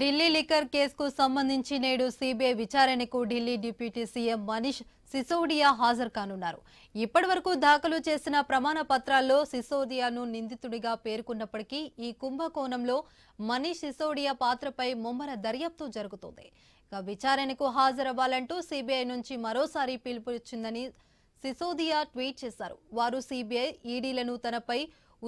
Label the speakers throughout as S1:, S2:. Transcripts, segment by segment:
S1: Delhi liquor కేసుకు సంబంధించి నేడు సిబిఐ విచారణకు ఢిల్లీ డిప్యూటీ సీఎం మనీష్ సిసోడియా హాజరు కానున్నారు ఇప్పటి వరకు దాఖలు చేసిన ప్రమాణ పత్రాల్లో సిసోడియాను నిందితుడిగా పేర్కొన్నప్పటికీ ఈ కుంభకోణంలో మనీష్ సిసోడియా పాత్రపై ముమ్మర దర్యాప్తు జరుగుతోంది ఇక విచారణకు హాజరవ్వాలంటూ సిబిఐ నుంచి మరోసారి పిలుపునిచ్చిందని సిసోదియా ట్వీట్ చేశారు వారు సిబిఐ ఈడీలను తనపై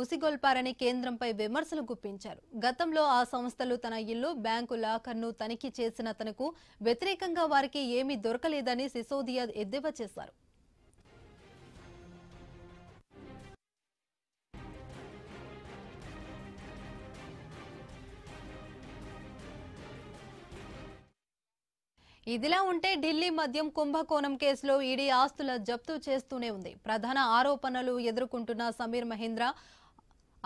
S1: ఉసిగొల్పారని కేంద్రంపై విమర్శలు గుప్పించారు గతంలో ఆ సంస్థలు తన ఇల్లు బ్యాంకు లాకర్ను తనిఖీ చేసిన తనకు వ్యతిరేకంగా వారికి ఏమీ దొరకలేదని సిసోదియా ఎద్దేవా చేశారు ఇదిలా ఉంటే ఢిల్లీ మద్యం కుంభకోణం కేసులో ఈడీ ఆస్తుల జప్తు చేస్తూనే ఉంది ప్రధాన ఆరోపణలు ఎదుర్కొంటున్న సమీర్ మహేంద్ర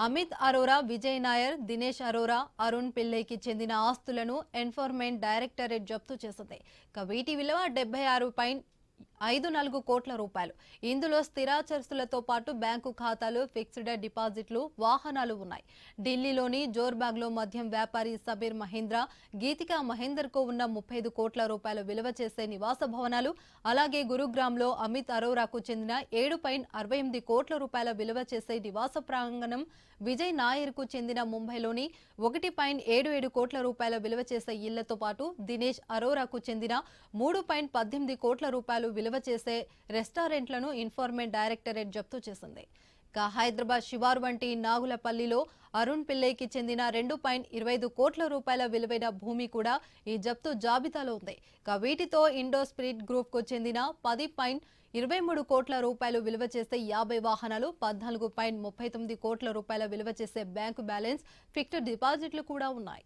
S1: అమిత్ అరోరా విజయ్ నాయర్ దినేష్ అరోరా అరుణ్ పిల్లైకి చెందిన ఆస్తులను ఎన్ఫోర్మెంట్ డైరెక్టరేట్ జప్తు చేసింది ఇక వీటి విలువ డెబ్బై ఆరు పాయింట్ ఐదు నాలుగు కోట్ల రూపాయలు ఇందులో స్థిరాచరులతో పాటు బ్యాంకు ఖాతాలు ఫిక్స్డ్ డిపాజిట్లు వాహనాలు ఉన్నాయి ఢిల్లీలోని జోర్బాగ్లో మద్యం వ్యాపారి సబీర్ మహేంద్ర గీతికా మహేందర్కు ఉన్న ముప్పై ఐదు కోట్ల రూపాయలు విలువ చేసే నివాస భవనాలు అలాగే గురుగ్రామ్లో అమిత్ అరోరాకు చెందిన ఏడు పాయింట్ అరవై ఎనిమిది కోట్ల రూపాయల విలువ చేసే నివాస ప్రాంగణం విజయ్ నాయర్కు చెందిన ముంబైలోని ఒకటి పాయింట్ ఏడు ఏడు కోట్ల రూపాయల విలువ చేసే ఇళ్లతో పాటు దినేష్ అరోరాకు చెందిన మూడు పాయింట్ పద్దెనిమిది కోట్ల రూపాయలు విలువ నిల్వ చేసే రెస్టారెంట్లను ఇన్ఫోర్మెంట్ డైరెక్టరేట్ జప్తు చేసింది ఇక హైదరాబాద్ శివారు వంటి నాగులపల్లిలో అరుణ్ పిల్లైకి చెందిన రెండు పాయింట్ ఇరవై ఐదు కోట్ల రూపాయల విలువైన భూమి కూడా ఈ జప్తు జాబితాలో ఉంది ఇక వీటితో ఇండో స్పిరిట్ కు చెందిన పది పాయింట్ ఇరవై మూడు కోట్ల రూపాయలు విలువ చేసే యాభై వాహనాలు పద్నాలుగు పాయింట్ ముప్పై తొమ్మిది కోట్ల రూపాయల విలువ చేసే బ్యాంకు బ్యాలెన్స్ ఫిక్స్డ్ డిపాజిట్లు కూడా ఉన్నాయి